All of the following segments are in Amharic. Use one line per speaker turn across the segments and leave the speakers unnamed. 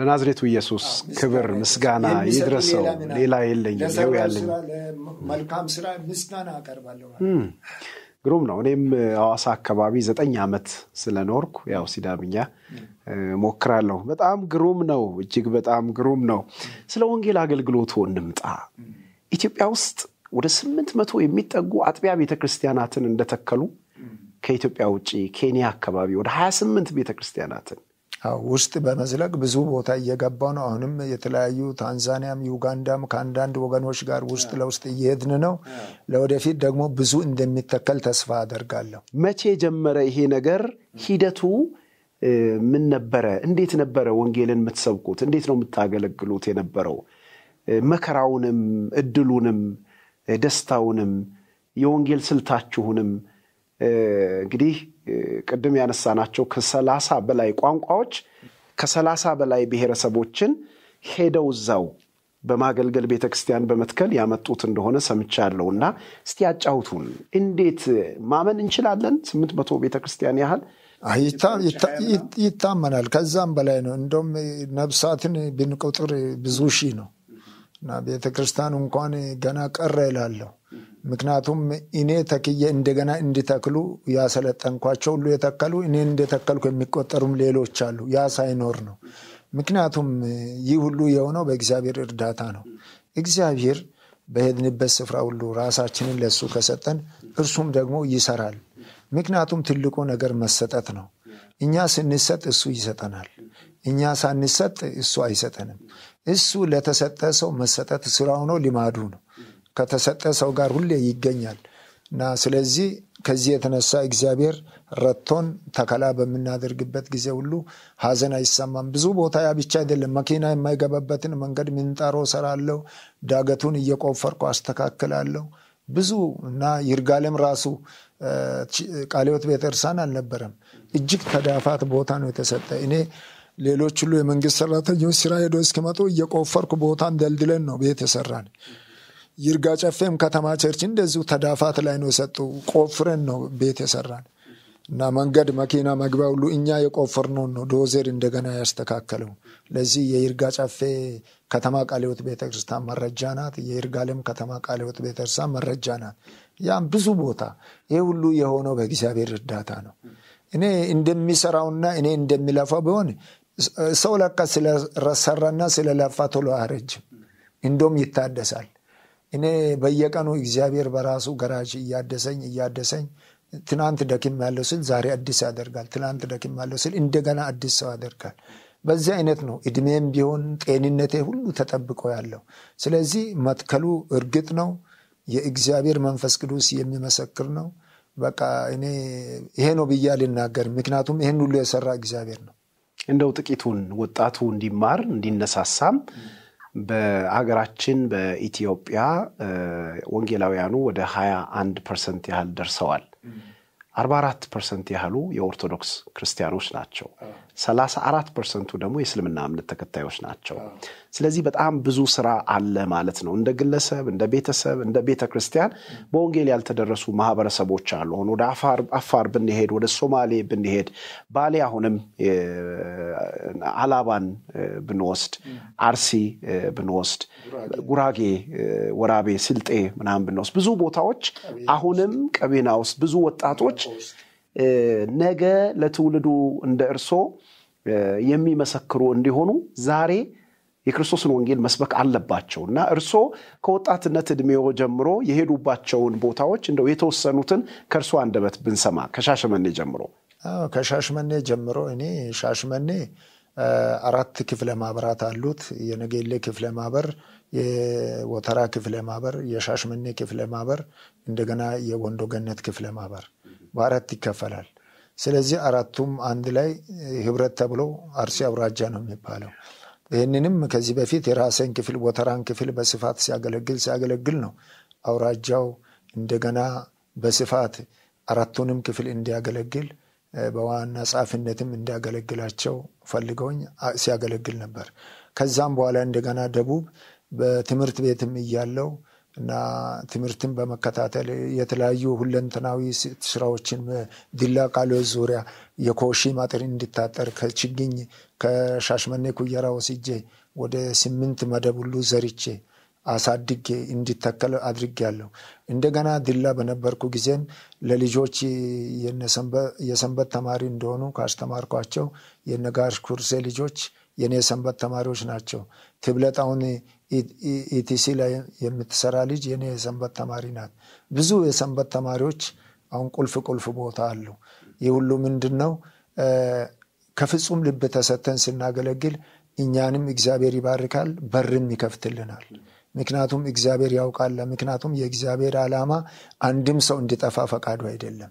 ለናዝሬቱ ኢየሱስ ክብር ምስጋና ይድረሰው። ሌላ የለኝም፣ ይኸው ያለኝ
መልካም ስራ ምስጋና አቀርባለሁ።
ግሩም ነው። እኔም አዋሳ አካባቢ ዘጠኝ ዓመት ስለኖርኩ ያው ሲዳምኛ ሞክራለሁ። በጣም ግሩም ነው። እጅግ በጣም ግሩም ነው። ስለ ወንጌል አገልግሎቱ እንምጣ። ኢትዮጵያ ውስጥ ወደ ስምንት መቶ የሚጠጉ አጥቢያ ቤተክርስቲያናትን እንደተከሉ ከኢትዮጵያ ውጭ ኬንያ አካባቢ ወደ ሀያ ስምንት ቤተክርስቲያናትን ውስጥ በመዝለቅ ብዙ ቦታ እየገባ ነው።
አሁንም የተለያዩ ታንዛኒያም ዩጋንዳም ከአንዳንድ ወገኖች ጋር ውስጥ ለውስጥ እየሄድን ነው።
ለወደፊት ደግሞ ብዙ እንደሚተከል
ተስፋ አደርጋለሁ።
መቼ ጀመረ ይሄ ነገር? ሂደቱ ምን ነበረ? እንዴት ነበረ? ወንጌልን የምትሰብኩት እንዴት ነው የምታገለግሉት የነበረው? መከራውንም፣ እድሉንም፣ ደስታውንም የወንጌል ስልታችሁንም እንግዲህ ቅድም ያነሳ ናቸው ከሰላሳ በላይ ቋንቋዎች ከሰላሳ በላይ ብሔረሰቦችን ሄደው እዛው በማገልገል ቤተክርስቲያን በመትከል ያመጡት እንደሆነ ሰምቻለሁ እና እስቲ ያጫውቱን። እንዴት ማመን እንችላለን? ስምንት መቶ ቤተክርስቲያን ያህል
ይታመናል። ከዛም በላይ ነው። እንደም ነብሳትን ብንቁጥር ብዙ ሺህ ነው እና እንኳን ገና ቀረ ይላለሁ ምክንያቱም እኔ ተክዬ እንደገና እንዲተክሉ ያሰለጠንኳቸው ሁሉ የተከሉ እኔ እንደተከልኩ የሚቆጠሩም ሌሎች አሉ። ያ ሳይኖር ነው። ምክንያቱም ይህ ሁሉ የሆነው በእግዚአብሔር እርዳታ ነው። እግዚአብሔር በሄድንበት ስፍራ ሁሉ ራሳችንን ለሱ ከሰጠን እርሱም ደግሞ ይሰራል። ምክንያቱም ትልቁ ነገር መሰጠት ነው። እኛ ስንሰጥ እሱ ይሰጠናል። እኛ ሳንሰጥ እሱ አይሰጠንም። እሱ ለተሰጠ ሰው መሰጠት ስራ ሆኖ ልማዱ ነው። ከተሰጠ ሰው ጋር ሁሌ ይገኛል እና ስለዚህ ከዚህ የተነሳ እግዚአብሔር ረቶን ተከላ በምናደርግበት ጊዜ ሁሉ ሀዘን አይሰማም። ብዙ ቦታ ያ ብቻ አይደለም። መኪና የማይገባበትን መንገድ ምንጣሮ ሰራለው፣ ዳገቱን እየቆፈርኩ አስተካክላለው ብዙ እና ይርጋለም ራሱ ቃሌዎት ቤተርሳን አልነበረም። እጅግ ተዳፋት ቦታ ነው የተሰጠ። እኔ ሌሎች ሁሉ የመንግስት ሰራተኞች ስራ ሄዶ እስኪመጡ እየቆፈርኩ ቦታን ደልድለን ነው ቤት የሰራን። ይርጋ ጨፌም ከተማ ቸርች እንደዚሁ ተዳፋት ላይ ነው የሰጡ። ቆፍረን ነው ቤት የሰራን እና መንገድ መኪና መግቢያ ሁሉ እኛ የቆፍር ነው ነው ዶዜር እንደገና ያስተካከለው። ለዚህ የይርጋ ጨፌ ከተማ ቃሌወት ሕይወት ቤተክርስቲያን መረጃ ናት። የይርጋለም ከተማ ቃሌወት ሕይወት ቤተክርስቲያን መረጃ ናት። ያም ብዙ ቦታ ይህ ሁሉ የሆነው በእግዚአብሔር እርዳታ ነው። እኔ እንደሚሰራውና እኔ እንደሚለፋው ቢሆን ሰው ለካ ስለሰራና ስለለፋ ቶሎ አረጅም እንዶም ይታደሳል። እኔ በየቀኑ እግዚአብሔር በራሱ ገራጅ እያደሰኝ እያደሰኝ ትናንት ደክም ያለው ስል ዛሬ አዲስ ያደርጋል። ትናንት ደክም ያለው ስል እንደገና አዲስ ሰው ያደርጋል። በዚህ አይነት ነው እድሜም ቢሆን ጤንነቴ ሁሉ ተጠብቆ ያለው። ስለዚህ መትከሉ እርግጥ ነው የእግዚአብሔር መንፈስ ቅዱስ የሚመሰክር ነው። በቃ እኔ ይሄ ነው ብያ ልናገር
ምክንያቱም ይህን ሁሉ የሰራ እግዚአብሔር ነው። እንደው ጥቂቱን ወጣቱ እንዲማር እንዲነሳሳም በሀገራችን በኢትዮጵያ ወንጌላውያኑ ወደ 21 ፐርሰንት ያህል ደርሰዋል። 44 ፐርሰንት ያህሉ የኦርቶዶክስ ክርስቲያኖች ናቸው። ሰላሳ አራት ፐርሰንቱ ደግሞ የእስልምና እምነት ተከታዮች ናቸው። ስለዚህ በጣም ብዙ ስራ አለ ማለት ነው። እንደ ግለሰብ፣ እንደ ቤተሰብ፣ እንደ ቤተ ክርስቲያን በወንጌል ያልተደረሱ ማህበረሰቦች አሉ። አሁን ወደ አፋር ብንሄድ፣ ወደ ሶማሌ ብንሄድ፣ ባሌ አሁንም አላባን ብንወስድ፣ አርሲ ብንወስድ፣ ጉራጌ፣ ወራቤ፣ ስልጤ ምናም ብንወስድ ብዙ ቦታዎች አሁንም ቀቤና ውስጥ ብዙ ወጣቶች ነገ ለትውልዱ እንደ እርሶ የሚመሰክሩ እንዲሆኑ ዛሬ የክርስቶስን ወንጌል መስበክ አለባቸው እና እርሶ ከወጣትነት እድሜዎ ጀምሮ የሄዱባቸውን ቦታዎች እንደው የተወሰኑትን ከእርሶ አንደበት ብንሰማ ከሻሸመኔ ጀምሮ
ከሻሽመኔ ጀምሮ እኔ ሻሽመኔ አራት ክፍለ ማህበራት አሉት። የነጌሌ ክፍለ ማህበር፣ የወተራ ክፍለ ማህበር፣ የሻሽመኔ ክፍለ ማህበር እንደገና የወንዶ ገነት ክፍለ ማህበር በአራት ይከፈላል። ስለዚህ አራቱም አንድ ላይ ህብረት ተብሎ አርሲ አውራጃ ነው የሚባለው። ይህንንም ከዚህ በፊት የራሴን ክፍል ወተራን ክፍል በስፋት ሲያገለግል ሲያገለግል ነው አውራጃው እንደገና በስፋት አራቱንም ክፍል እንዲያገለግል በዋና ጸሐፊነትም እንዲያገለግላቸው ፈልገውኝ ሲያገለግል ነበር። ከዛም በኋላ እንደገና ደቡብ በትምህርት ቤትም እያለው እና ትምህርትን በመከታተል የተለያዩ ሁለንተናዊ ስራዎችን ዲላ ቃሎ ዙሪያ የኮሺ ማጥር እንዲታጠር ከችግኝ ከሻሽመኔ ኩየራ ወስጄ ወደ ስምንት መደብ ሁሉ ዘርቼ አሳድጌ እንዲተከል ያለው እንደገና ዲላ በነበርኩ ጊዜም ለልጆች የሰንበት ተማሪ እንደሆኑ ካስተማርኳቸው የነጋሽ ኩርሴ ልጆች የእኔ ሰንበት ተማሪዎች ናቸው። ትብለጥ አሁን ኢቲሲ ላይ የምትሰራ ልጅ የኔ የሰንበት ተማሪ ናት። ብዙ የሰንበት ተማሪዎች አሁን ቁልፍ ቁልፍ ቦታ አሉ። ይህ ሁሉ ምንድን ነው? ከፍጹም ልብ ተሰተን ስናገለግል እኛንም እግዚአብሔር ይባርካል፣ በርም ይከፍትልናል። ምክንያቱም እግዚአብሔር ያውቃል። ምክንያቱም የእግዚአብሔር ዓላማ አንድም ሰው እንዲጠፋ ፈቃዱ አይደለም።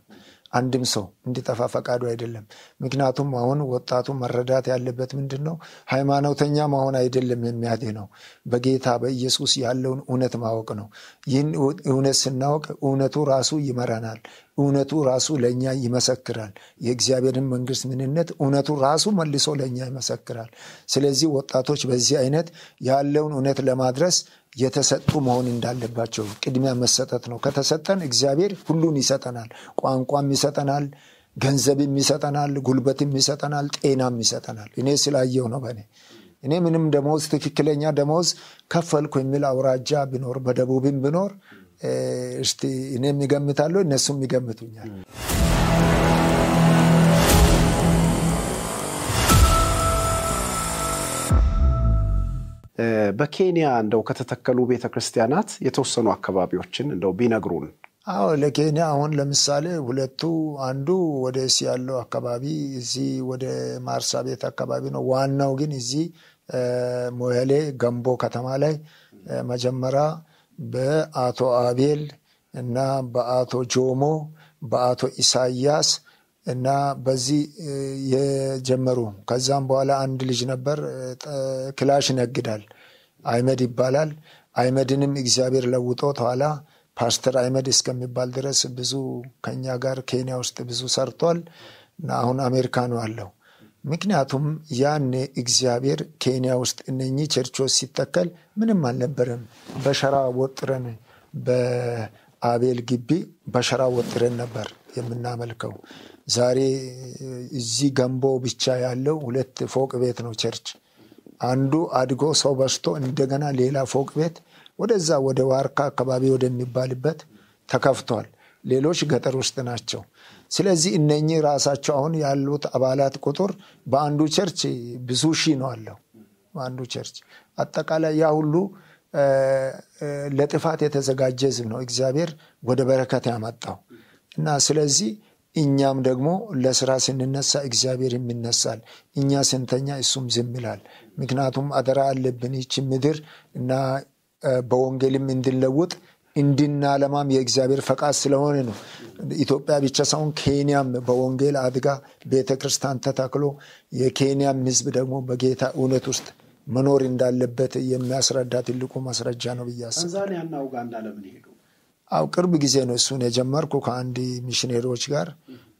አንድም ሰው እንዲጠፋ ፈቃዱ አይደለም። ምክንያቱም አሁን ወጣቱ መረዳት ያለበት ምንድን ነው? ሃይማኖተኛ መሆን አይደለም የሚያድህ ነው። በጌታ በኢየሱስ ያለውን እውነት ማወቅ ነው። ይህን እውነት ስናወቅ እውነቱ ራሱ ይመራናል። እውነቱ ራሱ ለእኛ ይመሰክራል። የእግዚአብሔርን መንግስት ምንነት እውነቱ ራሱ መልሶ ለእኛ ይመሰክራል። ስለዚህ ወጣቶች በዚህ አይነት ያለውን እውነት ለማድረስ የተሰጡ መሆን እንዳለባቸው ቅድሚያ መሰጠት ነው። ከተሰጠን እግዚአብሔር ሁሉን ይሰጠናል። ቋንቋም ይሰጠናል፣ ገንዘብም ይሰጠናል፣ ጉልበትም ይሰጠናል፣ ጤናም ይሰጠናል። እኔ ስላየው ነው በእኔ እኔ ምንም ደሞዝ ትክክለኛ ደሞዝ ከፈልኩ የሚል አውራጃ ቢኖር በደቡብም ቢኖር እስቲ እኔም ይገምታለሁ እነሱም ይገምቱኛል።
በኬንያ እንደው ከተተከሉ ቤተ ክርስቲያናት የተወሰኑ አካባቢዎችን እንደው ቢነግሩን።
አዎ ለኬንያ አሁን ለምሳሌ ሁለቱ አንዱ ወደ እዚህ ያለው አካባቢ እዚህ ወደ ማርሳ ቤት አካባቢ ነው። ዋናው ግን እዚህ ሞሄሌ ገንቦ ከተማ ላይ መጀመሪያ በአቶ አቤል እና በአቶ ጆሞ በአቶ ኢሳያስ እና በዚህ የጀመሩ ከዛም በኋላ አንድ ልጅ ነበር፣ ክላሽ ይነግዳል፣ አይመድ ይባላል። አይመድንም እግዚአብሔር ለውጦት ኋላ ፓስተር አይመድ እስከሚባል ድረስ ብዙ ከኛ ጋር ኬንያ ውስጥ ብዙ ሰርቷል እና አሁን አሜሪካ ነው አለው። ምክንያቱም ያኔ እግዚአብሔር ኬንያ ውስጥ እነኚህ ቸርቾች ሲተከል ምንም አልነበረም። በሸራ ወጥረን በአቤል ግቢ በሸራ ወጥረን ነበር የምናመልከው። ዛሬ እዚህ ገንቦ ብቻ ያለው ሁለት ፎቅ ቤት ነው ቸርች። አንዱ አድጎ ሰው በስቶ እንደገና ሌላ ፎቅ ቤት ወደዛ ወደ ዋርካ አካባቢ ወደሚባልበት ተከፍቷል። ሌሎች ገጠር ውስጥ ናቸው። ስለዚህ እነኚህ ራሳቸው አሁን ያሉት አባላት ቁጥር በአንዱ ቸርች ብዙ ሺ ነው አለው። በአንዱ ቸርች አጠቃላይ ያ ሁሉ ለጥፋት የተዘጋጀ ዝብ ነው እግዚአብሔር ወደ በረከት ያመጣው እና ስለዚህ እኛም ደግሞ ለስራ ስንነሳ እግዚአብሔር ይነሳል። እኛ ስንተኛ እሱም ዝም ይላል። ምክንያቱም አደራ አለብን ይች ምድር እና በወንጌልም እንድለውጥ እንድናለማም የእግዚአብሔር ፈቃድ ስለሆነ ነው። ኢትዮጵያ ብቻ ሳይሆን ኬንያም በወንጌል አድጋ ቤተክርስቲያን ተተክሎ የኬንያም ህዝብ ደግሞ በጌታ እውነት ውስጥ መኖር እንዳለበት የሚያስረዳ ትልቁ ማስረጃ ነው ብዬ
ኡጋንዳ ለምን ሄዱ?
አው ቅርብ ጊዜ ነው እሱን የጀመርኩ ከአንድ ሚሽኔሪዎች ጋር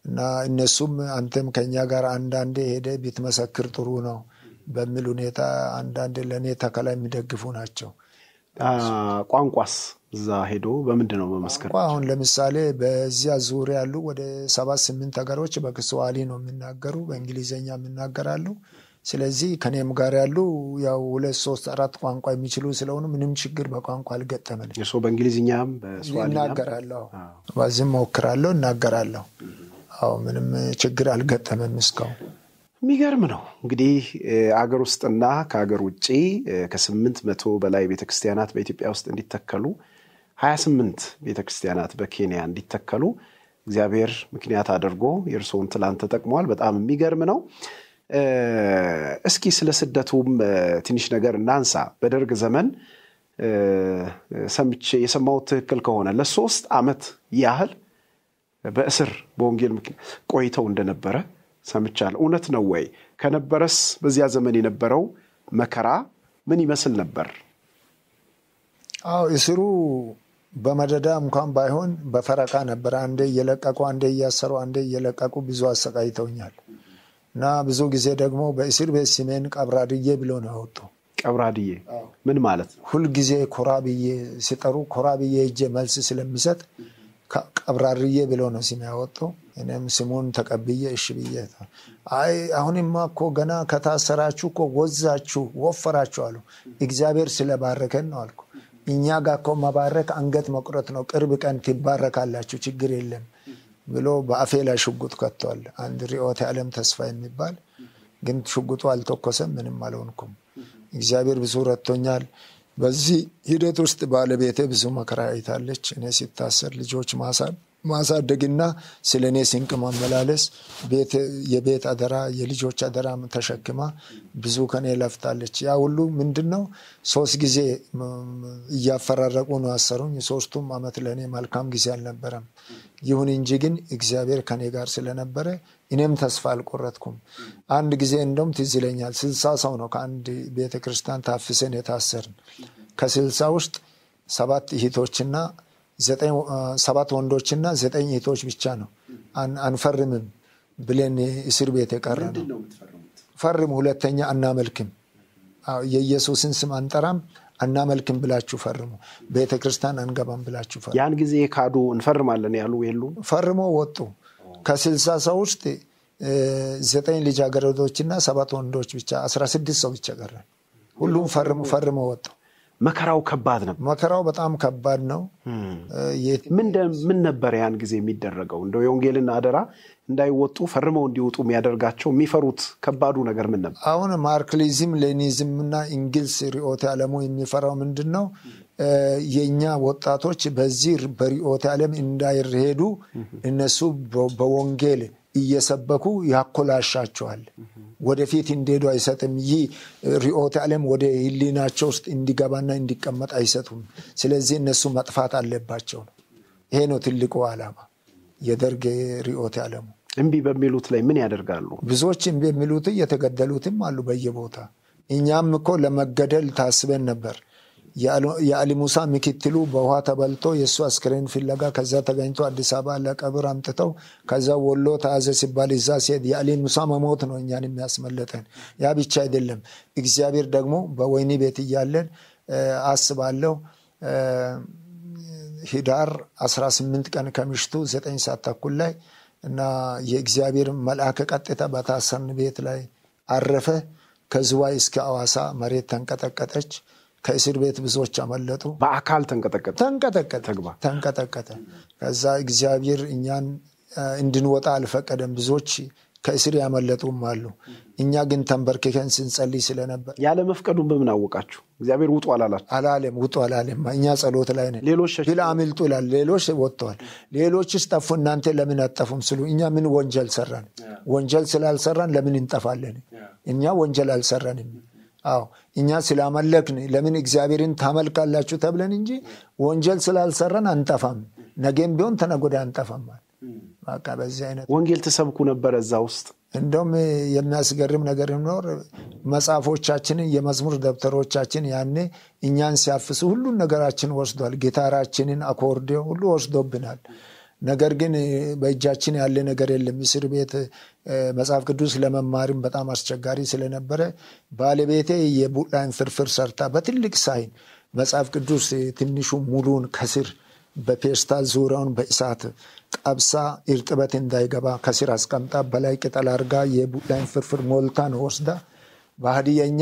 እና እነሱም አንተም ከኛ ጋር አንዳንዴ ሄደ መሰክር ጥሩ ነው በሚል ሁኔታ አንዳንዴ ለእኔ
ተከላ የሚደግፉ ናቸው። ቋንቋስ እዛ ሄዶ በምንድን ነው በመስከር አሁን
ለምሳሌ በዚያ ዙር ያሉ ወደ ሰባት ስምንት ሀገሮች በክስዋሊ ነው የሚናገሩ፣ በእንግሊዝኛ የሚናገራሉ። ስለዚህ ከኔም ጋር ያሉ ያው ሁለት ሶስት አራት ቋንቋ የሚችሉ ስለሆኑ ምንም ችግር በቋንቋ አልገጠመን።
እርስ በእንግሊዝኛም ይናገራለሁ?
በዚህም ሞክራለሁ፣ እናገራለሁ። አዎ ምንም ችግር አልገጠመም
እስካሁን። የሚገርም ነው እንግዲህ አገር ውስጥና ከአገር ውጭ ከስምንት መቶ በላይ ቤተክርስቲያናት በኢትዮጵያ ውስጥ እንዲተከሉ ሀያ ስምንት ቤተክርስቲያናት በኬንያ እንዲተከሉ እግዚአብሔር ምክንያት አድርጎ የእርስዎን ትላንት ተጠቅሟል። በጣም የሚገርም ነው። እስኪ ስለ ስደቱም ትንሽ ነገር እናንሳ። በደርግ ዘመን ሰምቼ የሰማሁት ትክክል ከሆነ ለሶስት ዓመት ያህል በእስር በወንጌል ቆይተው እንደነበረ ሰምቻለሁ። እውነት ነው ወይ? ከነበረስ በዚያ ዘመን የነበረው መከራ ምን ይመስል ነበር?
አዎ እስሩ በመደዳ እንኳን ባይሆን በፈረቃ ነበር። አንዴ እየለቀቁ አንዴ እያሰሩ አንዴ እየለቀቁ ብዙ አሰቃይተውኛል። እና ብዙ ጊዜ ደግሞ በእስር ቤት ስሜን ቀብራድዬ ብሎ ነው ያወጡ።
ቀብራድዬ ምን ማለት
ነው? ሁልጊዜ ብዬ ሲጠሩ ብዬ እጄ መልስ ስለሚሰጥ ቀብራድዬ ብሎ ነው ስሜ ያወጡ። እኔም ስሙን ተቀብዬ እሺ ብዬ አይ አሁንማ እኮ ገና ከታሰራችሁ እኮ ወዛችሁ ወፈራችሁ አሉ። እግዚአብሔር ስለባረከን ነው አልኩ። እኛ ጋ እኮ መባረክ አንገት መቁረት ነው። ቅርብ ቀን ትባረካላችሁ፣ ችግር የለም ብሎ በአፌ ላይ ሽጉጥ ከቷል። አንድ ሪኦት ዓለም ተስፋ የሚባል ግን ሽጉጡ አልተኮሰም፣ ምንም አልሆንኩም። እግዚአብሔር ብዙ ረቶኛል በዚህ ሂደት ውስጥ ባለቤቴ ብዙ መከራ አይታለች። እኔ ሲታሰር ልጆች ማሳል ማሳደግና ስለ እኔ ስንቅ ማመላለስ የቤት አደራ የልጆች አደራ ተሸክማ ብዙ ከኔ ለፍታለች። ያ ሁሉ ምንድን ነው? ሶስት ጊዜ እያፈራረቁ ነው አሰሩኝ። ሶስቱም አመት ለእኔ መልካም ጊዜ አልነበረም። ይሁን እንጂ ግን እግዚአብሔር ከኔ ጋር ስለነበረ እኔም ተስፋ አልቆረጥኩም። አንድ ጊዜ እንደውም ትዝ ይለኛል፣ ስልሳ ሰው ነው ከአንድ ቤተክርስቲያን ታፍሰን የታሰርን ከስልሳ ውስጥ ሰባት እህቶችና ሰባት ወንዶችና ዘጠኝ እህቶች ብቻ ነው አንፈርምም ብለን እስር ቤት የቀረ ነው። ፈርም ሁለተኛ አናመልክም፣ የኢየሱስን ስም አንጠራም፣ አናመልክም ብላችሁ ፈርሙ፣ ቤተክርስቲያን አንገባም ብላችሁ ፈርሙ።
ያን ጊዜ ካዱ እንፈርማለን ያሉ የሉ ፈርሞ ወጡ። ከስልሳ ሰው ውስጥ
ዘጠኝ ልጃገረዶችና ሰባት ወንዶች ብቻ አስራ ስድስት ሰው ብቻ ቀረ። ሁሉም ፈርሞ
ወጡ። መከራው ከባድ ነበር። መከራው በጣም ከባድ ነው። ምን ነበር ያን ጊዜ የሚደረገው? እንደው የወንጌልን አደራ እንዳይወጡ ፈርመው እንዲወጡ የሚያደርጋቸው የሚፈሩት ከባዱ ነገር ምን ነበር?
አሁን ማርክሊዝም ሌኒዝም እና እንግልስ ሪኦት ዓለሙ የሚፈራው ምንድን ነው? የእኛ ወጣቶች በዚህ በሪኦት ዓለም እንዳይሄዱ እነሱ በወንጌል እየሰበኩ ያኮላሻቸዋል። ወደፊት እንዲሄዱ አይሰጥም። ይህ ሪኦት ዓለም ወደ ህሊናቸው ውስጥ እንዲገባና እንዲቀመጥ አይሰጡም። ስለዚህ እነሱ መጥፋት አለባቸው ነው። ይሄ ነው ትልቁ አላማ የደርግ ሪኦት አለሙ
እንቢ በሚሉት ላይ ምን ያደርጋሉ?
ብዙዎች እምቢ የሚሉት እየተገደሉትም አሉ በየቦታ። እኛም እኮ ለመገደል ታስበን ነበር የአሊ ሙሳ ምክትሉ በውሃ ተበልቶ የእሱ አስክሬን ፍለጋ ከዛ ተገኝቶ አዲስ አበባ ለቀብር አምጥተው ከዛ ወሎ ተያዘ ሲባል እዛ ሲሄድ የአሊ ሙሳ መሞት ነው እኛን የሚያስመለጠን። ያ ብቻ አይደለም፣ እግዚአብሔር ደግሞ በወይኒ ቤት እያለን አስባለው ህዳር 18 ቀን ከምሽቱ 9 ሰዓት ተኩል ላይ እና የእግዚአብሔር መልአክ ቀጥታ በታሰርን ቤት ላይ አረፈ። ከዝዋይ እስከ አዋሳ መሬት ተንቀጠቀጠች። ከእስር ቤት ብዙዎች አመለጡ። በአካል ተንቀጠቀጠ ተንቀጠቀጠ ተንቀጠቀጠ። ከዛ እግዚአብሔር እኛን እንድንወጣ አልፈቀደም። ብዙዎች ከእስር ያመለጡም አሉ። እኛ ግን ተንበርክከን ስንጸልይ ስለነበር ያለ መፍቀዱን በምን አወቃችሁ? እግዚአብሔር ውጡ አላላችሁ? አላለም። ውጡ አላለም። እኛ ጸሎት ላይ ነን። ሌሎችብል አምልጡ ይላል። ሌሎች ወጥተዋል። ሌሎችስ ጠፉ፣ እናንተ ለምን አጠፉም ስሉ እኛ ምን ወንጀል ሰራን? ወንጀል ስላልሰራን ለምን እንጠፋለን? እኛ ወንጀል አልሰራንም። አዎ እኛ ስላመለክን ለምን እግዚአብሔርን ታመልካላችሁ ተብለን እንጂ ወንጀል ስላልሰራን አንጠፋም። ነገም ቢሆን ተነጎዳ አንጠፋም። በቃ በዚህ
አይነት ወንጌል ተሰብኩ ነበር እዛ ውስጥ።
እንደውም የሚያስገርም ነገር ኖር መጽሐፎቻችንን የመዝሙር ደብተሮቻችን ያኔ እኛን ሲያፍሱ ሁሉን ነገራችን ወስዷል። ጊታራችንን፣ አኮርዲዮ ሁሉ ወስዶብናል። ነገር ግን በእጃችን ያለ ነገር የለም። እስር ቤት መጽሐፍ ቅዱስ ለመማርም በጣም አስቸጋሪ ስለነበረ ባለቤቴ የቡላን ፍርፍር ሰርታ በትልቅ ሳይን መጽሐፍ ቅዱስ ትንሹ ሙሉን ከስር በፔስታል ዙሪያውን በእሳት ጠብሳ እርጥበት እንዳይገባ ከስር አስቀምጣ በላይ ቅጠል አርጋ የቡላን ፍርፍር ሞልታን ወስዳ በሀዲየኛ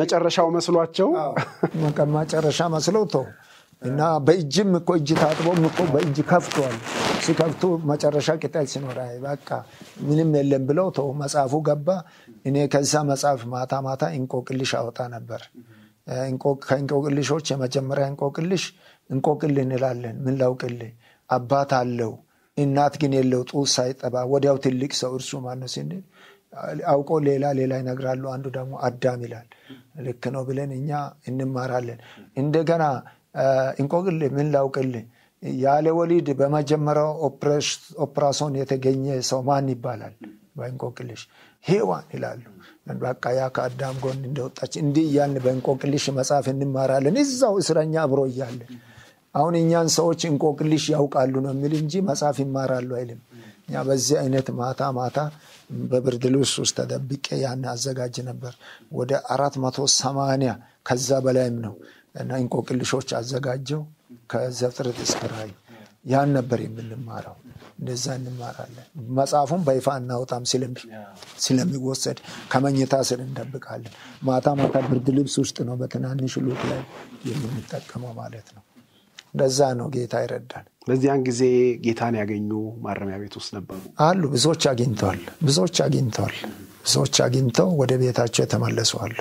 መጨረሻው መስሏቸው መጨረሻ መስለው ቶ እና በእጅም እኮ እጅ ታጥቦም እኮ በእጅ ከፍቷል። ሲከፍቱ መጨረሻ ቅጠል ሲኖራ በቃ ምንም የለም ብለው ተው መጽሐፉ ገባ። እኔ ከዛ መጽሐፍ ማታ ማታ እንቆቅልሽ አወጣ ነበር። ከእንቆቅልሾች የመጀመሪያ እንቆቅልሽ እንቆቅል እንላለን። ምን ላውቅል አባት አለው እናት ግን የለው ጡት ሳይጠባ ወዲያው ትልቅ ሰው እርሱ ማነው ስንል አውቆ ሌላ ሌላ ይነግራሉ። አንዱ ደግሞ አዳም ይላል። ልክ ነው ብለን እኛ እንማራለን። እንደገና እንቆቅል ምን ላውቅል ያለ ወሊድ በመጀመሪያው ኦፕራሶን የተገኘ ሰው ማን ይባላል? በእንቆቅልሽ ሄዋን ይላሉ። በቃ ያ ከአዳም ጎን እንደወጣች እንዲህ እያን በእንቆቅልሽ መጽሐፍ እንማራለን። እዛው እስረኛ አብሮ እያለን አሁን እኛን ሰዎች እንቆቅልሽ ያውቃሉ ነው የሚል እንጂ መጽሐፍ ይማራሉ አይልም። እኛ በዚህ አይነት ማታ ማታ በብርድ ልብስ ውስጥ ተደብቄ ያን አዘጋጅ ነበር። ወደ አራት መቶ ሰማንያ ከዛ በላይም ነው እና እንቆቅልሾች አዘጋጀው ከዘፍጥረት እስከ ያን ነበር የምንማረው። እንደዛ እንማራለን። መጽሐፉን በይፋ እናወጣም ስለሚወሰድ ከመኝታ ስር እንደብቃለን። ማታ ማታ ብርድ ልብስ ውስጥ ነው
በትናንሽ ሉክ ላይ
የምንጠቀመው
ማለት ነው። እንደዛ ነው ጌታ ይረዳል። በዚያን ጊዜ ጌታን ያገኙ ማረሚያ ቤት ውስጥ ነበሩ
አሉ። ብዙዎች አግኝተዋል። ብዙዎች አግኝተዋል። ብዙዎች አግኝተው ወደ ቤታቸው የተመለሱ አሉ።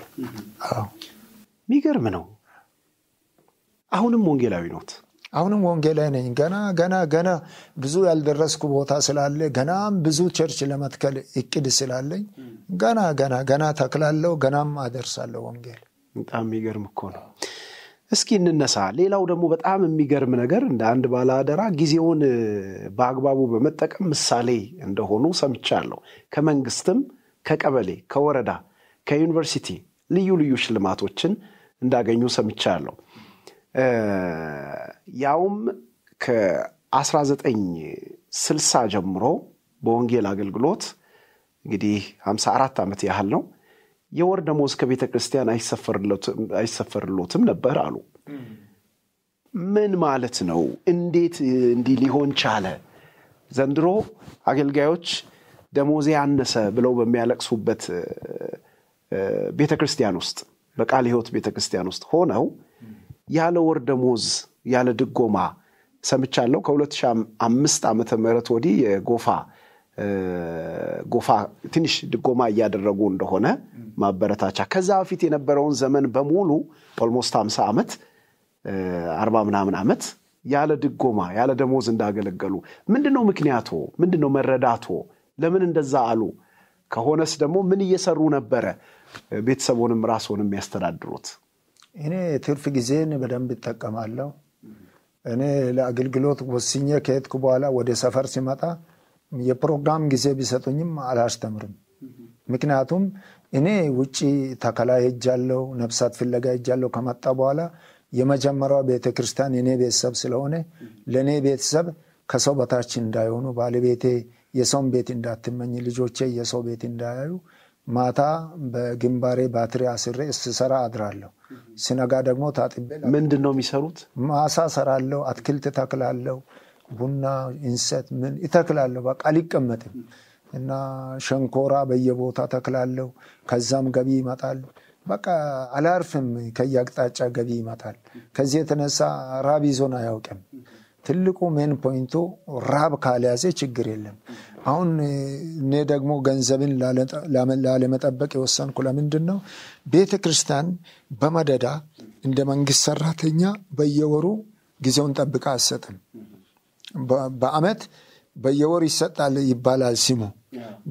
የሚገርም ነው። አሁንም ወንጌላዊ ኖት? አሁንም ወንጌላዊ ነኝ። ገና ገና ገና ብዙ ያልደረስኩ ቦታ ስላለ ገናም ብዙ ቸርች ለመትከል እቅድ
ስላለኝ ገና ገና ገና ተክላለው ገናም አደርሳለሁ ወንጌል። በጣም የሚገርም እኮ ነው። እስኪ እንነሳ። ሌላው ደግሞ በጣም የሚገርም ነገር እንደ አንድ ባለአደራ ጊዜውን በአግባቡ በመጠቀም ምሳሌ እንደሆኑ ሰምቻለሁ። ከመንግስትም፣ ከቀበሌ፣ ከወረዳ፣ ከዩኒቨርሲቲ ልዩ ልዩ ሽልማቶችን እንዳገኙ ሰምቻለሁ። ያውም ከ1960 ጀምሮ በወንጌል አገልግሎት እንግዲህ 54 ዓመት ያህል ነው የወር ደሞዝ ከቤተ ክርስቲያን አይሰፈርሎትም ነበር አሉ። ምን ማለት ነው? እንዴት እንዲህ ሊሆን ቻለ? ዘንድሮ አገልጋዮች ደሞዜ ያነሰ ብለው በሚያለቅሱበት ቤተ ክርስቲያን ውስጥ በቃል ህይወት ቤተ ክርስቲያን ውስጥ ሆነው ያለ ወር ደሞዝ ያለ ድጎማ ሰምቻለሁ። ከ2005 ዓ ምህረት ወዲህ የጎፋ ጎፋ ትንሽ ድጎማ እያደረጉ እንደሆነ ማበረታቻ ከዛ በፊት የነበረውን ዘመን በሙሉ ኦልሞስት ሀምሳ ዓመት አርባ ምናምን ዓመት ያለ ድጎማ ያለ ደሞዝ እንዳገለገሉ ምንድነው ምክንያቶ? ምንድነው መረዳቶ? ለምን እንደዛ አሉ? ከሆነስ ደግሞ ምን እየሰሩ ነበረ? ቤተሰቡንም ራስንም የሚያስተዳድሩት?
እኔ ትርፍ ጊዜን በደንብ ይጠቀማለሁ። እኔ ለአገልግሎት ወስኜ ከየትኩ በኋላ ወደ ሰፈር ሲመጣ የፕሮግራም ጊዜ ቢሰጡኝም አላስተምርም። ምክንያቱም እኔ ውጭ ተከላ ሄጃለው ነብሳት ፍለጋ ሄጃለው ከመጣ በኋላ የመጀመሪያው ቤተክርስቲያን የኔ ቤተሰብ ስለሆነ ለእኔ ቤተሰብ ከሰው በታች እንዳይሆኑ ባለቤቴ የሰውን ቤት እንዳትመኝ፣ ልጆቼ የሰው ቤት እንዳያዩ ማታ በግንባሬ ባትሪ አስሬ ስሰራ አድራለሁ። ሲነጋ ደግሞ ታጥቤ ምንድን ነው የሚሰሩት? ማሳ ሰራለው አትክልት ተክላለው ቡና እንሰት ምን ይተክላለሁ፣ በቃ አልቀመጥም እና ሸንኮራ በየቦታ ተክላለሁ። ከዛም ገቢ ይመጣል። በቃ አላርፍም፣ ከየአቅጣጫ ገቢ ይመጣል። ከዚህ የተነሳ ራብ ይዞን አያውቅም። ትልቁ ሜን ፖይንቱ ራብ ካልያዘ ችግር የለም። አሁን እኔ ደግሞ ገንዘብን ላለመጠበቅ የወሰንኩ ለምንድን ነው? ቤተ ክርስቲያን በመደዳ እንደ መንግስት ሰራተኛ በየወሩ ጊዜውን ጠብቃ አሰጥም በአመት በየወር ይሰጣል ይባላል ሲሙ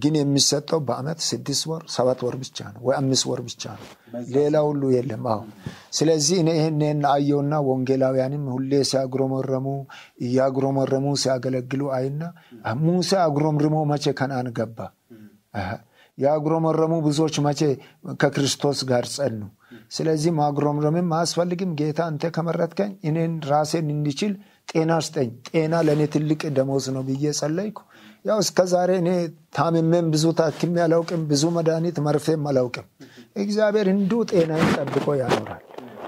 ግን የሚሰጠው በአመት ስድስት ወር ሰባት ወር ብቻ ነው ወይ አምስት ወር ብቻ ነው። ሌላ ሁሉ የለም። አሁ ስለዚህ እኔ ይህን አየውና ወንጌላውያንም ሁሌ ሲያጉረመረሙ እያጉረመረሙ ሲያገለግሉ አይና ሙሴ አጉረምርሞ መቼ ከነአን ገባ? ያጉረመረሙ ብዙዎች መቼ ከክርስቶስ ጋር ጸኑ? ስለዚህ ማጉረምረምም አያስፈልግም። ጌታ እንተ ከመረትከኝ እኔን ራሴን እንዲችል ጤና ስጠኝ። ጤና ለእኔ ትልቅ ደሞዝ ነው ብዬ ጸለይኩ። ያው እስከ ዛሬ እኔ ታምሜም ብዙ ታክሜ አላውቅም። ብዙ መድኃኒት መርፌም አላውቅም። እግዚአብሔር እንዱ ጤና ጠብቆ ያኖራል።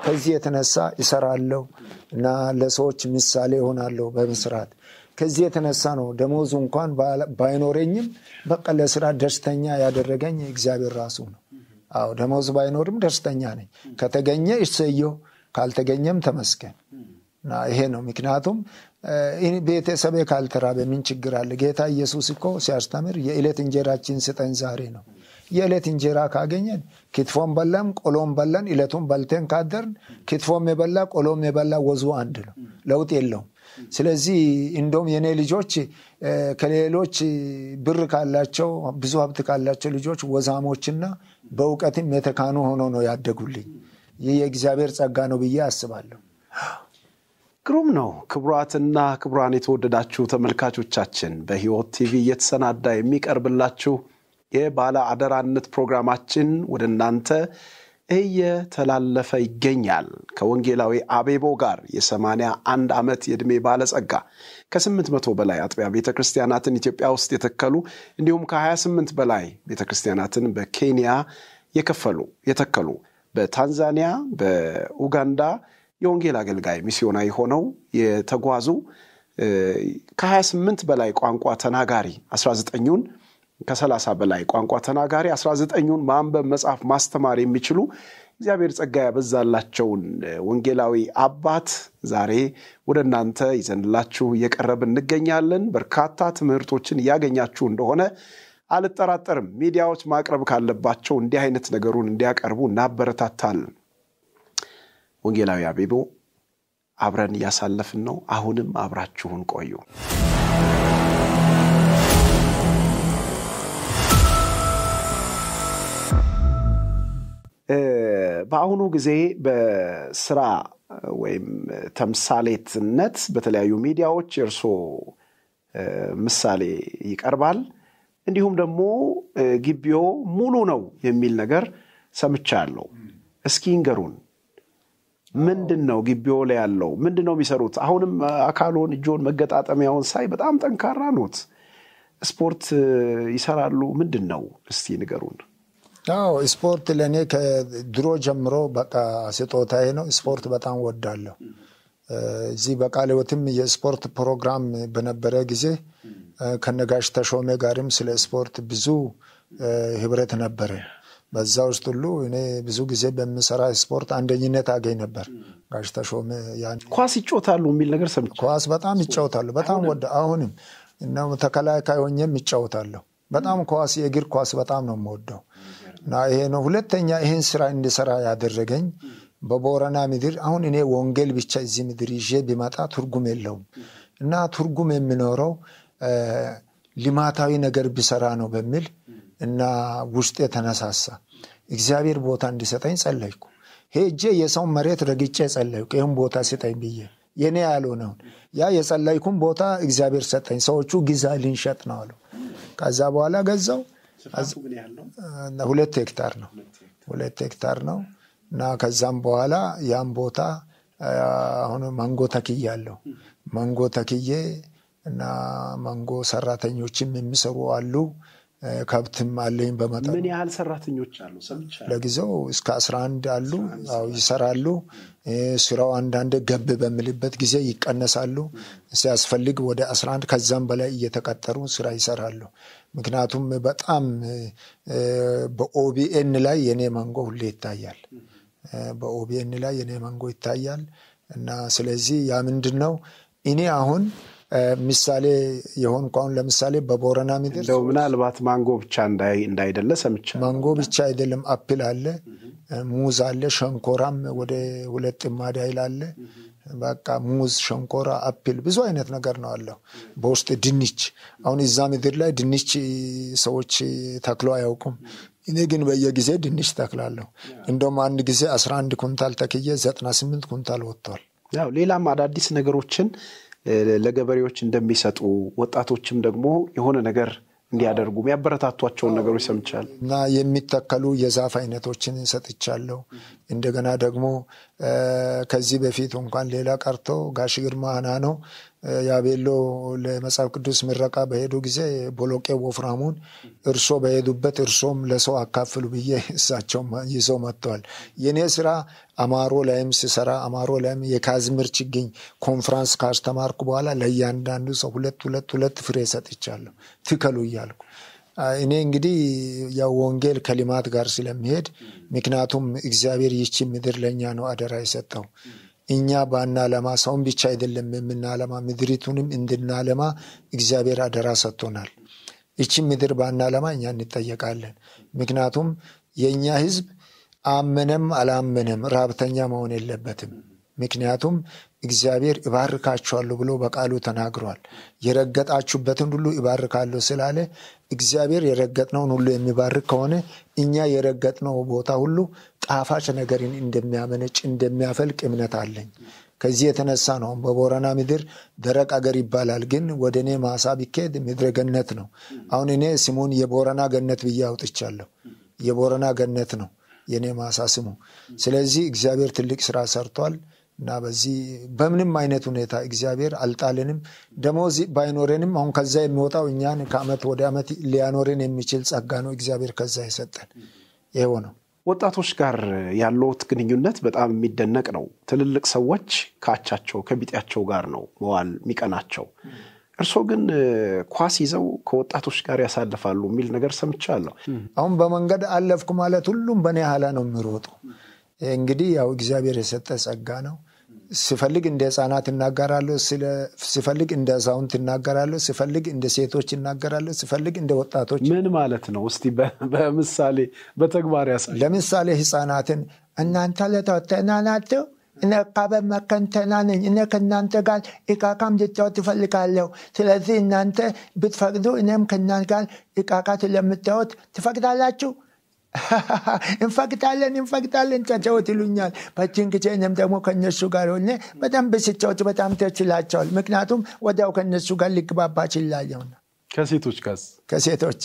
ከዚህ የተነሳ ይሰራለሁ እና ለሰዎች ምሳሌ ይሆናለሁ በመስራት ከዚህ የተነሳ ነው ደሞዙ እንኳን ባይኖረኝም በቃ ለስራ ደስተኛ ያደረገኝ እግዚአብሔር ራሱ ነው። አዎ ደሞዝ ባይኖርም ደስተኛ ነኝ። ከተገኘ ይሰየው፣ ካልተገኘም ተመስገን። እና ይሄ ነው ምክንያቱም ቤተሰቤ ካልተራበ ምን ችግር አለ? ጌታ ኢየሱስ እኮ ሲያስተምር የዕለት እንጀራችን ስጠን ዛሬ ነው። የዕለት እንጀራ ካገኘን ክትፎን በላን ቆሎም በላን ዕለቱን በልተን ካደርን ክትፎም የበላ ቆሎም የበላ ወዙ አንድ ነው፣ ለውጥ የለውም። ስለዚህ እንደም የእኔ ልጆች ከሌሎች ብር ካላቸው ብዙ ሀብት ካላቸው ልጆች ወዛሞችና በእውቀትም የተካኑ ሆኖ ነው ያደጉልኝ። ይህ የእግዚአብሔር ጸጋ ነው ብዬ አስባለሁ።
ግሩም ነው። ክቡራትና ክቡራን የተወደዳችሁ ተመልካቾቻችን በህይወት ቲቪ እየተሰናዳ የሚቀርብላችሁ የባለ አደራነት ፕሮግራማችን ወደ እናንተ እየተላለፈ ይገኛል። ከወንጌላዊ አቤቦ ጋር የሰማንያ አንድ ዓመት የዕድሜ ባለጸጋ ከ መቶ በላይ አጥቢያ ቤተ ክርስቲያናትን ኢትዮጵያ ውስጥ የተከሉ እንዲሁም ከ28 በላይ ቤተ ክርስቲያናትን በኬንያ የከፈሉ የተከሉ በታንዛኒያ፣ በኡጋንዳ የወንጌል አገልጋይ ሚስዮናዊ ሆነው የተጓዙ ከ28 በላይ ቋንቋ ተናጋሪ 19ኙን ከ30 በላይ ቋንቋ ተናጋሪ 19ኙን ማንበብ መጻፍ ማስተማር የሚችሉ እግዚአብሔር ጸጋ ያበዛላቸውን ወንጌላዊ አባት ዛሬ ወደ እናንተ ይዘንላችሁ እየቀረብ እንገኛለን። በርካታ ትምህርቶችን እያገኛችሁ እንደሆነ አልጠራጠርም። ሚዲያዎች ማቅረብ ካለባቸው እንዲህ አይነት ነገሩን እንዲያቀርቡ እናበረታታለን። ወንጌላዊ አቤቦ አብረን እያሳለፍን ነው። አሁንም አብራችሁን ቆዩ። በአሁኑ ጊዜ በስራ ወይም ተምሳሌትነት በተለያዩ ሚዲያዎች የእርሶ ምሳሌ ይቀርባል። እንዲሁም ደግሞ ግቢዎ ሙሉ ነው የሚል ነገር ሰምቻለሁ። እስኪ ንገሩን ምንድን ነው ግቢው ላይ ያለው? ምንድን ነው የሚሰሩት? አሁንም አካሎን እጆን መገጣጠሚያውን ሳይ በጣም ጠንካራ ኖት። ስፖርት ይሰራሉ። ምንድን ነው እስቲ ንገሩን።
አዎ ስፖርት ለእኔ ከድሮ ጀምሮ በቃ ስጦታዬ ነው። ስፖርት በጣም ወዳለሁ። እዚህ በቃለ ሕይወትም የስፖርት ፕሮግራም በነበረ ጊዜ ከነጋሽ ተሾሜ ጋርም ስለ ስፖርት ብዙ ህብረት ነበረ። በዛ ውስጥ ሁሉ እኔ ብዙ ጊዜ በምሰራ ስፖርት አንደኝነት አገኝ ነበር። ጋሽ ተሾመ ኳስ ይጫወታሉ የሚል ነገር ሰምቼ ኳስ በጣም ይጫወታሉ። በጣም ወደ አሁንም እና ተከላካይ ሆኜም ይጫወታለሁ። በጣም ኳስ የእግር ኳስ በጣም ነው የምወደው እና ይሄ ነው ሁለተኛ ይህን ስራ እንድሰራ ያደረገኝ በቦረና ምድር አሁን እኔ ወንጌል ብቻ እዚህ ምድር ይዤ ቢመጣ ትርጉም የለውም እና ትርጉም የሚኖረው ልማታዊ ነገር ቢሰራ ነው በሚል እና ውስጥ የተነሳሳ እግዚአብሔር ቦታ እንዲሰጠኝ ጸለይኩ። ሄጄ የሰው መሬት ረግጬ ጸለይኩ፣ ይህም ቦታ ስጠኝ ብዬ የኔ ያልሆነውን ያ የጸለይኩን ቦታ እግዚአብሔር ሰጠኝ። ሰዎቹ ጊዛ ልንሸጥ ነው አሉ። ከዛ በኋላ ገዛው። ሁለት ሄክታር ነው ሁለት ሄክታር ነው እና ከዛም በኋላ ያም ቦታ አሁን መንጎ ተክዬ አለው መንጎ ተክዬ እና መንጎ ሰራተኞችም የሚሰሩ አሉ። ከብትም አለኝ
በመጠኑ። ምን ያህል ሰራተኞች አሉ?
ለጊዜው እስከ አስራ አንድ አሉ። ይሰራሉ። ስራው አንዳንድ ገብ በምልበት ጊዜ ይቀነሳሉ። ሲያስፈልግ ወደ አስራ አንድ ከዛም በላይ እየተቀጠሩ ስራ ይሰራሉ። ምክንያቱም በጣም በኦቢኤን ላይ የኔ መንጎ ሁሌ ይታያል። በኦቢኤን ላይ የኔ መንጎ ይታያል እና ስለዚህ ያ ምንድን ነው እኔ አሁን ምሳሌ የሆን ቋሁን ለምሳሌ በቦረና ምድር
ምናልባት ማንጎ ብቻ እንዳይደለ
ሰምቻ ማንጎ ብቻ አይደለም፣ አፕል አለ፣ ሙዝ አለ፣ ሸንኮራም ወደ ሁለት ጥማድ አለ። በቃ ሙዝ፣ ሸንኮራ፣ አፕል ብዙ አይነት ነገር ነው አለው። በውስጥ ድንች አሁን እዛ ምድር ላይ ድንች ሰዎች ተክሎ አያውቁም። እኔ ግን በየጊዜ ድንች ተክላለሁ። እንደም አንድ ጊዜ 11 ኩንታል ተክዬ 98 ኩንታል ወጥቷል።
ያው ሌላም አዳዲስ ነገሮችን ለገበሬዎች እንደሚሰጡ ወጣቶችም ደግሞ የሆነ ነገር እንዲያደርጉ የሚያበረታቷቸውን ነገሮች ሰምቻል
እና የሚተከሉ የዛፍ አይነቶችን ሰጥቻለሁ። እንደገና ደግሞ ከዚህ በፊት እንኳን ሌላ ቀርቶ ጋሽ ግርማ አና ነው ያቤሎ ለመጽሐፍ ቅዱስ ምረቃ በሄዱ ጊዜ ቦሎቄ ወፍራሙን እርሶ በሄዱበት እርሶም ለሰው አካፍሉ ብዬ እሳቸው ይዘው መጥተዋል። የእኔ ስራ አማሮ ላይም ስሰራ አማሮ ላይም የካዝምር ችግኝ ኮንፍራንስ ካስተማርኩ በኋላ ለእያንዳንዱ ሰው ሁለት ሁለት ሁለት ፍሬ ሰጥቻለሁ ትከሉ እያልኩ እኔ እንግዲህ ያው ወንጌል ከልማት ጋር ስለሚሄድ ምክንያቱም እግዚአብሔር ይቺ ምድር ለእኛ ነው አደራ የሰጠው እኛ ባናለማ ሰውን ብቻ አይደለም የምናለማ ምድሪቱንም እንድናለማ እግዚአብሔር አደራ ሰጥቶናል። እቺ ምድር ባናለማ እኛ እንጠየቃለን። ምክንያቱም የእኛ ህዝብ አመነም አላመነም ራብተኛ መሆን የለበትም። ምክንያቱም እግዚአብሔር እባርካችኋለሁ ብሎ በቃሉ ተናግሯል። የረገጣችሁበትን ሁሉ ይባርካለሁ ስላለ እግዚአብሔር የረገጥነውን ሁሉ የሚባርክ ከሆነ እኛ የረገጥነው ቦታ ሁሉ ጣፋጭ ነገርን እንደሚያመነጭ እንደሚያፈልቅ እምነት አለኝ። ከዚህ የተነሳ ነው በቦረና ምድር ደረቅ አገር ይባላል፣ ግን ወደ እኔ ማሳ ቢካሄድ ምድረ ገነት ነው። አሁን እኔ ስሙን የቦረና ገነት ብዬ አውጥቻለሁ። የቦረና ገነት ነው የእኔ ማሳ ስሙ። ስለዚህ እግዚአብሔር ትልቅ ስራ ሰርቷል። እና በዚህ በምንም አይነት ሁኔታ እግዚአብሔር አልጣልንም። ደሞዝ ባይኖረንም አሁን ከዛ የሚወጣው እኛን ከአመት ወደ አመት ሊያኖረን የሚችል ጸጋ ነው እግዚአብሔር ከዛ የሰጠን
ይኸው ነው። ወጣቶች ጋር ያለውት ግንኙነት በጣም የሚደነቅ ነው። ትልልቅ ሰዎች ከአቻቸው ከቢጤያቸው ጋር ነው መዋል የሚቀናቸው። እርስዎ ግን ኳስ ይዘው ከወጣቶች ጋር ያሳልፋሉ የሚል ነገር ሰምቻለሁ።
አሁን በመንገድ አለፍኩ ማለት ሁሉም በእኔ ኋላ ነው የሚሮጡ እንግዲህ ያው እግዚአብሔር የሰጠ ጸጋ ነው። ስፈልግ እንደ ህፃናት እናገራለሁ፣ ስፈልግ እንደ አዛውንት እናገራለሁ፣ ስፈልግ እንደ ሴቶች እናገራለሁ፣ ስፈልግ እንደ ወጣቶች። ምን ማለት ነው? እስቲ
በምሳሌ በተግባር ያሳ ለምሳሌ
ህፃናትን እናንተ ለተወተና ናቸው እነ ነኝ። እነ ከእናንተ ጋር እቃቃም ልጫወት ትፈልጋለሁ። ስለዚህ እናንተ ብትፈቅዱ እኔም ከእናንተ ጋር እቃቃ ስለምጫወት ትፈቅዳላችሁ እንፈቅዳለን እንፈቅዳለን ጫጫወት ይሉኛል። በችን ጊዜ ደግሞ ከነሱ ጋር ሆኜ በጣም ብስጫወት በጣም ተችላቸዋል ምክንያቱም ወዲያው ከነሱ ጋር ልግባባ ችላለሁና። ከሴቶች ጋር ከሴቶች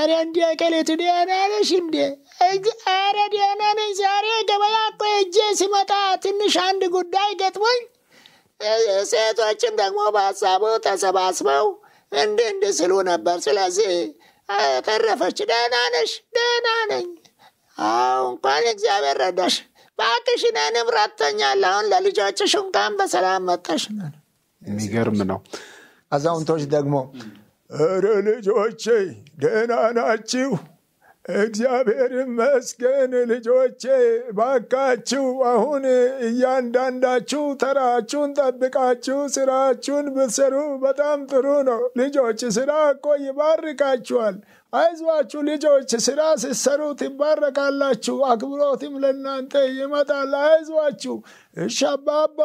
ኧረ እንዲ ቀሌቱ ዲያናነሽ ነሽ እንዴ? ኧረ ደህና ዛሬ ገበያ ቆ ሄጄ ሲመጣ ትንሽ አንድ ጉዳይ ገጥሞኝ ሴቶችም ደግሞ በሀሳቡ ተሰባስበው እንዲህ እንዲህ ስሉ ነበር። ስለዚህ ተረፈች። ደህና ነሽ? ደህና ነኝ። አዎ እንኳን እግዚአብሔር ረዳሽ። እባክሽ እኔ ንብረት አሁን ለልጆችሽ እንኳን በሰላም መጣሽ።
የሚገርም ነው።
አዛውንቶች ደግሞ ኧረ ልጆቼ ደህና ናችሁ እግዚአብሔር ይመስገን ልጆቼ፣ ባካችሁ አሁን እያንዳንዳችሁ ተራችሁን ጠብቃችሁ ስራችሁን ብትሰሩ በጣም ጥሩ ነው። ልጆች ስራ እኮ ይባርካችኋል። አይዟችሁ ልጆች፣ ስራ ስትሰሩ ትባረካላችሁ። አክብሮትም ለእናንተ ይመጣል። አይዟችሁ እሻባባ